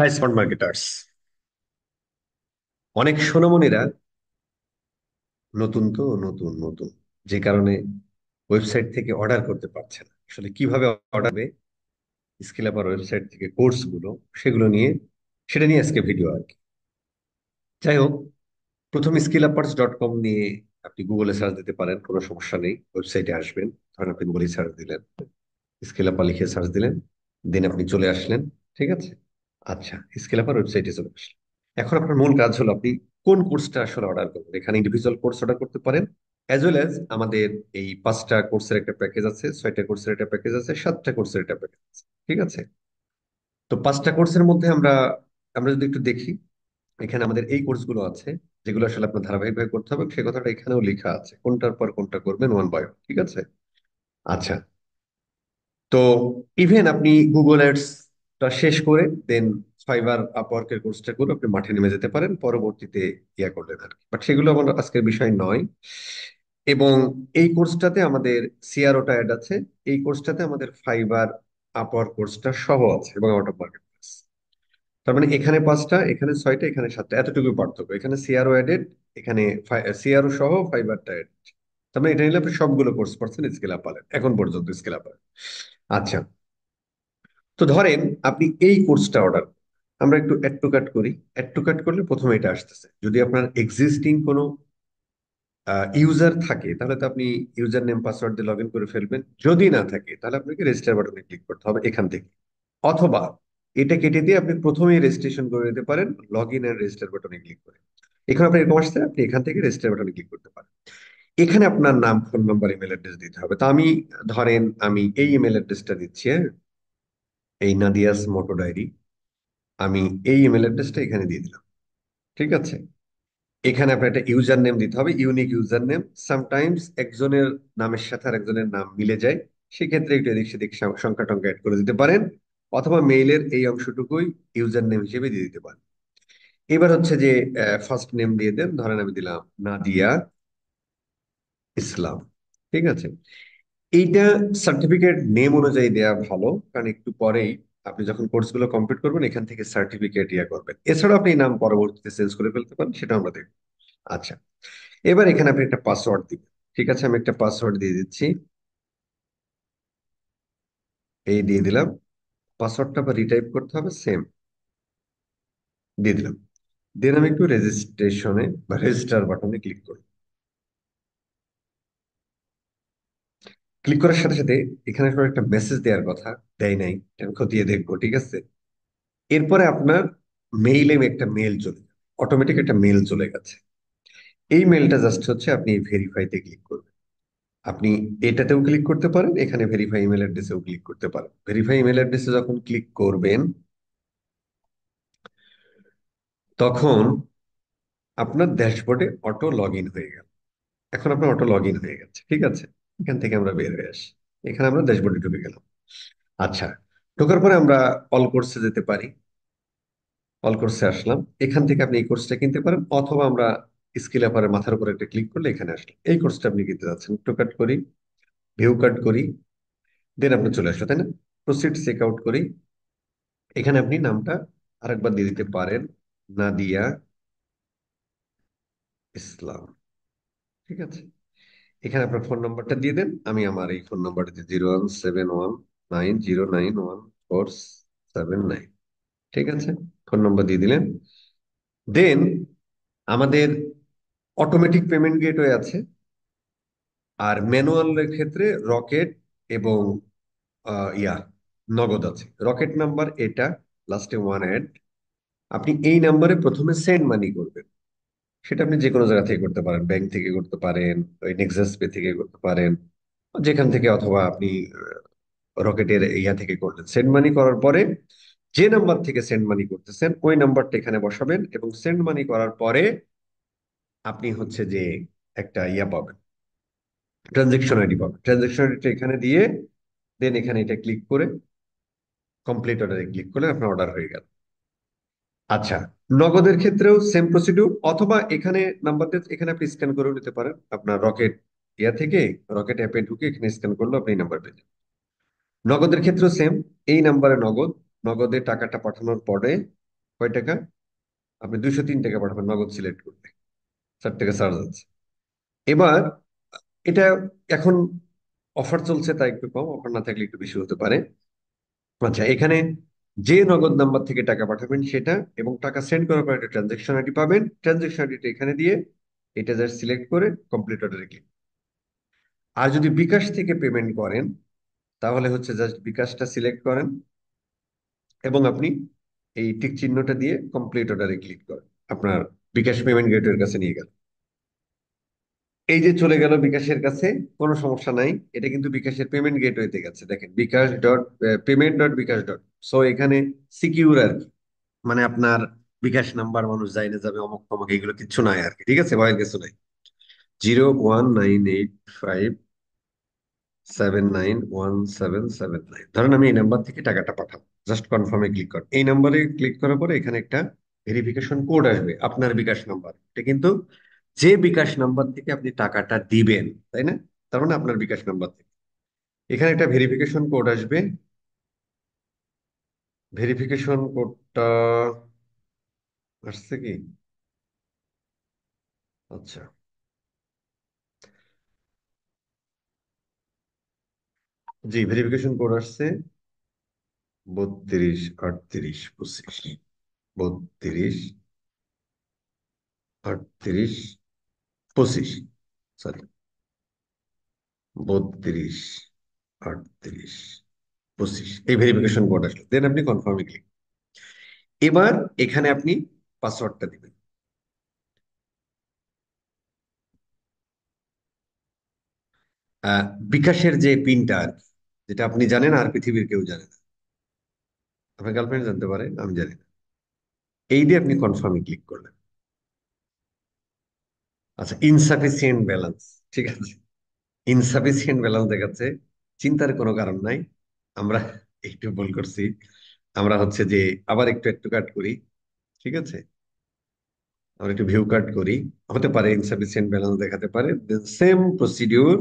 high smart marketers অনেক সোনামণিরা নতুন তো নতুন নতুন যে কারণে ওয়েবসাইট থেকে অর্ডার করতে পারছে না আসলে কিভাবে অর্ডার হবে স্কিল আপার ওয়েবসাইট থেকে কোর্সগুলো সেগুলো নিয়ে সেটা নিয়ে আজকে ভিডিও আর কি যাই হোক প্রথম স্কিল আপার্স ডট কম নিয়ে আপনি গুগলে সার্চ দিতে পারেন কোনো সমস্যা নেই ওয়েবসাইটে আসবেন ধরেন আপনি গুগলে সার্চ দিলেন স্কিল আপা লিখে সার্চ দিলেন দেন আপনি চলে আসলেন ঠিক আছে আচ্ছা স্কেল আপার ওয়েবসাইটে চলে এখন আপনার মূল কাজ হলো আপনি কোন কোর্সটা আসলে অর্ডার করবেন এখানে ইন্ডিভিজুয়াল কোর্স অর্ডার করতে পারেন অ্যাজ ওয়েল অ্যাজ আমাদের এই পাঁচটা কোর্সের একটা প্যাকেজ আছে ছয়টা কোর্সের একটা প্যাকেজ আছে সাতটা কোর্সের একটা প্যাকেজ আছে ঠিক আছে তো পাঁচটা কোর্সের মধ্যে আমরা আমরা যদি একটু দেখি এখানে আমাদের এই কোর্সগুলো আছে যেগুলো আসলে আপনার ধারাবাহিকভাবে করতে হবে সে কথাটা এখানেও লেখা আছে কোনটার পর কোনটা করবেন ওয়ান বাই ঠিক আছে আচ্ছা তো ইভেন আপনি গুগল অ্যাডস টা শেষ করে দেন ফাইবার আপওয়ার্কের কোর্সটা করে আপনি মাঠে নেমে যেতে পারেন পরবর্তীতে ইয়া করলেন আর বাট সেগুলো আমার আজকের বিষয় নয় এবং এই কোর্সটাতে আমাদের সিআরও টায়ার্ড আছে এই কোর্সটাতে আমাদের ফাইবার আপওয়ার কোর্সটা সহ আছে এবং আউট অফ মার্কেট তার মানে এখানে পাঁচটা এখানে ছয়টা এখানে সাতটা এতটুকু পার্থক্য এখানে সিআরও অ্যাডেড এখানে সিআরও সহ ফাইবারটা অ্যাডেড তার মানে এটা নিলে আপনি সবগুলো কোর্স পারছেন স্কেল আপ পালেন এখন পর্যন্ত স্কেল আপ পালেন আচ্ছা তো ধরেন আপনি এই কোর্সটা অর্ডার আমরা একটু অ্যাড টু কাট করি অ্যাড টু কাট করলে প্রথমে এটা আসতেছে যদি আপনার এক্সিস্টিং কোনো ইউজার থাকে তাহলে তো আপনি ইউজার নেম পাসওয়ার্ড দিয়ে লগ ইন করে ফেলবেন যদি না থাকে তাহলে আপনাকে রেজিস্টার বাটনে ক্লিক করতে হবে এখান থেকে অথবা এটা কেটে দিয়ে আপনি প্রথমেই রেজিস্ট্রেশন করে নিতে পারেন লগ ইন অ্যান্ড রেজিস্টার বাটনে ক্লিক করে এখানে আপনার এরকম আসছে আপনি এখান থেকে রেজিস্টার বাটনে ক্লিক করতে পারেন এখানে আপনার নাম ফোন নাম্বার ইমেল অ্যাড্রেস দিতে হবে তা আমি ধরেন আমি এই ইমেল অ্যাড্রেসটা দিচ্ছি হ্যাঁ এই নাদিয়াস মোটো ডায়েরি আমি এই ইমেল অ্যাড্রেসটা এখানে দিয়ে দিলাম ঠিক আছে এখানে আপনার একটা ইউজার নেম দিতে হবে ইউনিক ইউজার নেম সামটাইমস একজনের নামের সাথে আর একজনের নাম মিলে যায় সেক্ষেত্রে একটু এদিক সেদিক সংখ্যা টঙ্কা অ্যাড করে দিতে পারেন অথবা মেইলের এই অংশটুকুই ইউজার নেম হিসেবে দিয়ে দিতে পারেন এবার হচ্ছে যে ফার্স্ট নেম দিয়ে দেন ধরেন আমি দিলাম নাদিয়া ইসলাম ঠিক আছে এইটা সার্টিফিকেট নেম অনুযায়ী দেয়া ভালো কারণ একটু পরেই আপনি যখন কোর্সগুলো কমপ্লিট করবেন এখান থেকে সার্টিফিকেট ইয়া করবেন এছাড়াও আপনি নাম পরবর্তীতে চেঞ্জ করে ফেলতে পারেন সেটা আমরা দেখব আচ্ছা এবার এখানে আপনি একটা পাসওয়ার্ড দিবেন ঠিক আছে আমি একটা পাসওয়ার্ড দিয়ে দিচ্ছি এই দিয়ে দিলাম পাসওয়ার্ডটা আবার রিটাইপ করতে হবে সেম দিয়ে দিলাম দেন আমি একটু রেজিস্ট্রেশনে বা রেজিস্টার বাটনে ক্লিক করি ক্লিক করার সাথে সাথে এখানে আসলে একটা মেসেজ দেওয়ার কথা দেয় নাই আমি খতিয়ে দেখবো ঠিক আছে এরপরে আপনার মেইলে একটা মেল চলে অটোমেটিক একটা মেল চলে গেছে এই মেলটা জাস্ট হচ্ছে আপনি ভেরিফাইতে ক্লিক করবেন আপনি এটাতেও ক্লিক করতে পারেন এখানে ভেরিফাই ইমেল অ্যাড্রেসেও ক্লিক করতে পারেন ভেরিফাই ইমেল অ্যাড্রেসে যখন ক্লিক করবেন তখন আপনার ড্যাশবোর্ডে অটো লগ হয়ে গেল এখন আপনার অটো লগ হয়ে গেছে ঠিক আছে এখান থেকে আমরা বের হয়ে আসি এখানে আমরা ড্যাশবোর্ডে ঢুকে গেলাম আচ্ছা ঢোকার পরে আমরা অল কোর্সে যেতে পারি অল কোর্সে আসলাম এখান থেকে আপনি এই কোর্সটা কিনতে পারেন অথবা আমরা স্কিল অ্যাপারের মাথার উপর একটা ক্লিক করলে এখানে আসলাম এই কোর্সটা আপনি কিনতে যাচ্ছেন টো কাট করি ভিউ কাট করি দেন আপনি চলে আসলো তাই না প্রসিড চেক আউট করি এখানে আপনি নামটা আরেকবার দিয়ে দিতে পারেন নাদিয়া ইসলাম ঠিক আছে এখানে আপনার ফোন নাম্বারটা দিয়ে দেন আমি আমার এই ফোন নাম্বারটিতে zero one seven one nine zero nine one four seven nine ঠিক আছে ফোন নম্বর দিয়ে দিলেন দেন আমাদের অটোমেটিক পেমেন্ট গেটওয়ে আছে আর ম্যানুয়ালের ক্ষেত্রে রকেট এবং ইয়া নগদ আছে রকেট নাম্বার এটা লাস্টে ওয়ান অ্যাড আপনি এই নাম্বারে প্রথমে সেন্ড মানি করবেন সেটা আপনি যে কোনো জায়গা থেকে করতে পারেন ব্যাংক থেকে করতে পারেন ওই নেক্সাস পে থেকে করতে পারেন যেখান থেকে অথবা আপনি রকেটের ইয়া থেকে করলেন সেন্ড মানি করার পরে যে নাম্বার থেকে সেন্ড মানি করতেছেন ওই নাম্বারটা এখানে বসাবেন এবং সেন্ড মানি করার পরে আপনি হচ্ছে যে একটা ইয়া পাবেন ট্রানজেকশন আইডি পাবেন ট্রানজেকশন আইডিটা এখানে দিয়ে দেন এখানে এটা ক্লিক করে কমপ্লিট অর্ডারে ক্লিক করলে আপনার অর্ডার হয়ে গেল আচ্ছা নগদের ক্ষেত্রেও সেম প্রসিডিউর অথবা এখানে নাম্বারটা এখানে আপনি স্ক্যান করেও নিতে পারেন আপনার রকেট ইয়া থেকে রকেট অ্যাপে ঢুকে এখানে স্ক্যান করলে আপনি এই নাম্বার পেয়ে যাবেন নগদের ক্ষেত্রেও সেম এই নাম্বারে নগদ নগদে টাকাটা পাঠানোর পরে কয় টাকা আপনি দুইশো তিন টাকা পাঠাবেন নগদ সিলেক্ট করতে চার টাকা চার্জ আছে এবার এটা এখন অফার চলছে তাই একটু কম অফার না থাকলে একটু বেশি হতে পারে আচ্ছা এখানে যে নগদ নাম্বার থেকে টাকা পাঠাবেন সেটা এবং টাকা সেন্ড করার পর একটা ট্রানজেকশন আইডি পাবেন ট্রানজেকশন আইডিটা এখানে দিয়ে এটা জাস্ট সিলেক্ট করে কমপ্লিট অর্ডারে ক্লিক আর যদি বিকাশ থেকে পেমেন্ট করেন তাহলে হচ্ছে জাস্ট বিকাশটা সিলেক্ট করেন এবং আপনি এই টিক চিহ্নটা দিয়ে কমপ্লিট অর্ডারে ক্লিক করেন আপনার বিকাশ পেমেন্ট গেটের কাছে নিয়ে গেল এই যে চলে গেল বিকাশের কাছে কোনো সমস্যা নাই এটা কিন্তু বিকাশের পেমেন্ট গেটওয়েতে গেছে দেখেন bKash dot payment dot bKash dot so এখানে সিকিউর আর কি মানে আপনার বিকাশ নাম্বার মানুষ যাই না যাবে অমুক তমুক এইগুলো কিচ্ছু নাই আর কি ঠিক আছে ভয়ের কিছু নাই zero one nine eight five seven nine one seven seven nine ধরেন আমি এই নাম্বার থেকে টাকাটা পাঠাবো জাস্ট কনফার্মে ক্লিক কর এই নাম্বারে ক্লিক করার পরে এখানে একটা ভেরিফিকেশন কোড আসবে আপনার বিকাশ নাম্বার এটা কিন্তু যে বিকাশ নাম্বার থেকে আপনি টাকাটা দিবেন তাই না তার মানে আপনার বিকাশ নাম্বার থেকে এখানে একটা ভেরিফিকেশন কোড আসবে ভেরিফিকেশন কোডটা আসছে কি আচ্ছা জি ভেরিফিকেশন কোড আসছে বত্রিশ আটত্রিশ পঁচিশ বত্রিশ আটত্রিশ পঁচিশ সরি বত্রিশ আটত্রিশ পঁচিশ এই ভেরিফিকেশন কোড আসলো দেন আপনি কনফার্মে ক্লিক এবার এখানে আপনি পাসওয়ার্ডটা দিবেন বিকাশের যে পিনটা আর যেটা আপনি জানেন আর পৃথিবীর কেউ জানে না আপনার গার্লফ্রেন্ড জানতে পারে আমি জানি না এই দিয়ে আপনি কনফার্মে ক্লিক করলেন আচ্ছা ইনসাফিসিয়েন্ট ব্যালেন্স ঠিক আছে ইনসাফিসিয়েন্ট ব্যালেন্স দেখাচ্ছে চিন্তার কোনো কারণ নাই আমরা একটু ভুল করছি আমরা হচ্ছে যে আবার একটু একটু কাট করি ঠিক আছে আমরা একটু ভিউ কাট করি হতে পারে ইনসাফিসিয়েন্ট ব্যালেন্স দেখাতে পারে সেম প্রসিডিউর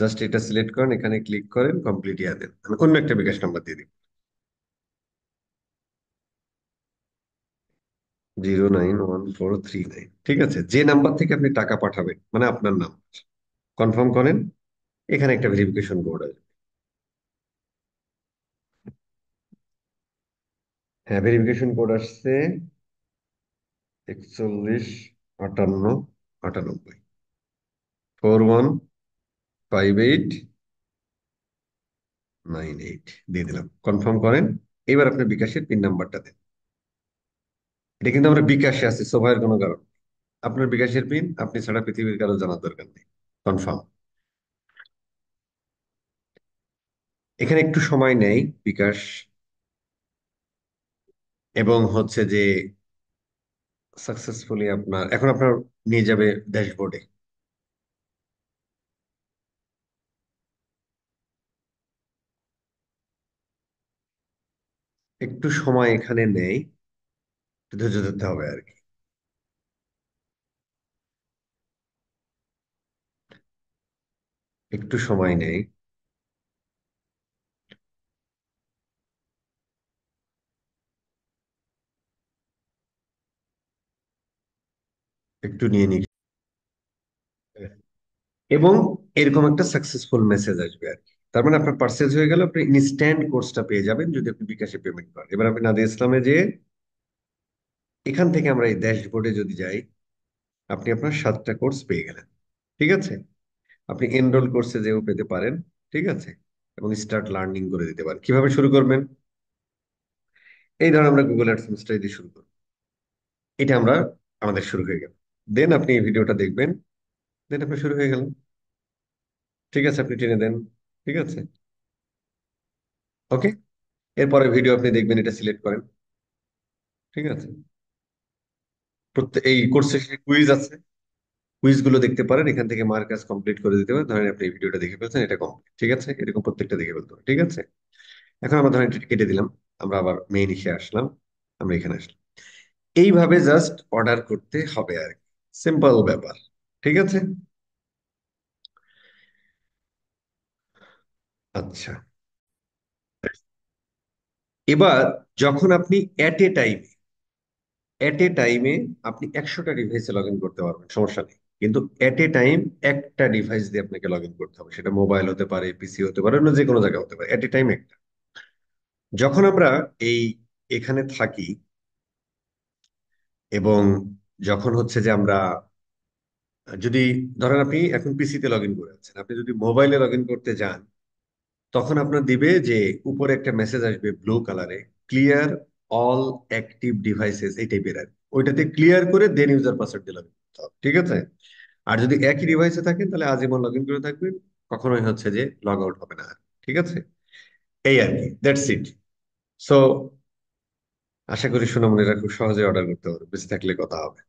জাস্ট এটা সিলেক্ট করেন এখানে ক্লিক করেন কমপ্লিট ইয়া দেন আমি অন্য একটা বিকাশ নাম্বার দিয়ে দিই zero nine one four three nine ঠিক আছে যে নাম্বার থেকে আপনি টাকা পাঠাবেন মানে আপনার নাম কনফার্ম করেন এখানে একটা ভেরিফিকেশন কোড আসবে হ্যাঁ ভেরিফিকেশন কোড আসছে একচল্লিশ আটান্ন আটানব্বই four one five eight nine eight দিয়ে দিলাম কনফার্ম করেন এবার আপনি বিকাশের পিন নাম্বারটা দেন এটা কিন্তু আমরা বিকাশে আছি সোফায়ের কোনো কারণ আপনার বিকাশের পিন আপনি ছাড়া পৃথিবীর কারো জানার দরকার নেই কনফার্ম এখানে একটু সময় নেই বিকাশ এবং হচ্ছে যে সাকসেসফুলি আপনার এখন আপনার নিয়ে যাবে ড্যাশবোর্ডে একটু সময় এখানে নেই ধৈর্য ধরতে হবে আর কি একটু সময় নেই একটু নিয়ে নি এবং এরকম একটা সাকসেসফুল মেসেজ আসবে আর কি তার মানে আপনার পার্সেস হয়ে গেল আপনি ইনস্ট্যান্ট কোর্সটা পেয়ে যাবেন যদি আপনি বিকাশে পেমেন্ট করেন এবার আপনি নাদি ইসলামে যে এখান থেকে আমরা এই ড্যাশবোর্ডে যদি যাই আপনি আপনার সাতটা কোর্স পেয়ে গেলেন ঠিক আছে আপনি এনরোল কোর্সে যেও পেতে পারেন ঠিক আছে এবং স্টার্ট লার্নিং করে দিতে পারেন কিভাবে শুরু করবেন এই ধরনের আমরা গুগল অ্যাডস অ্যাডসেন্সটা দিয়ে শুরু করব এটা আমরা আমাদের শুরু হয়ে গেল দেন আপনি এই ভিডিওটা দেখবেন দেন আপনি শুরু হয়ে গেলেন ঠিক আছে আপনি টেনে দেন ঠিক আছে ওকে এরপরে ভিডিও আপনি দেখবেন এটা সিলেক্ট করেন ঠিক আছে প্রত্যেক এই কোর্স শেষে কুইজ আছে কুইজ গুলো দেখতে পারেন এখান থেকে মার কাজ কমপ্লিট করে দিতে পারেন ধরেন আপনি এই ভিডিওটা দেখে ফেলছেন এটা কমপ্লিট ঠিক আছে এরকম প্রত্যেকটা দেখে ফেলতে ঠিক আছে এখন আমরা ধরেন কেটে দিলাম আমরা আবার মেইন ইসে আসলাম আমরা এখানে আসলাম এইভাবে জাস্ট অর্ডার করতে হবে আর কি সিম্পল ব্যাপার ঠিক আছে আচ্ছা এবার যখন আপনি অ্যাট এ টাইমে এট এ টাইমে আপনি একশোটা ডিভাইসে লগ ইন করতে পারবেন সমস্যা নেই কিন্তু এট এ টাইম একটা ডিভাইস দিয়ে আপনাকে লগ ইন করতে হবে সেটা মোবাইল হতে পারে পিসি হতে পারে অন্য যে কোনো জায়গা হতে পারে এট এ টাইম একটা যখন আমরা এই এখানে থাকি এবং যখন হচ্ছে যে আমরা যদি ধরেন আপনি এখন পিসিতে লগ ইন করে আছেন আপনি যদি মোবাইলে লগ ইন করতে যান তখন আপনার দিবে যে উপরে একটা মেসেজ আসবে ব্লু কালারে ক্লিয়ার অল অ্যাক্টিভ ডিভাইসেস এই টাইপের আর ওইটাতে ক্লিয়ার করে দেন ইউজার পাসওয়ার্ড দিলাম ঠিক আছে আর যদি একই ডিভাইসে থাকেন তাহলে আজীবন লগ ইন করে থাকবেন কখনোই হচ্ছে যে লগ আউট হবে না ঠিক আছে এই আর কি দ্যাটস ইট সো আশা করি সুনামনিরা খুব সহজে অর্ডার করতে পারবে বেঁচে থাকলে কথা হবে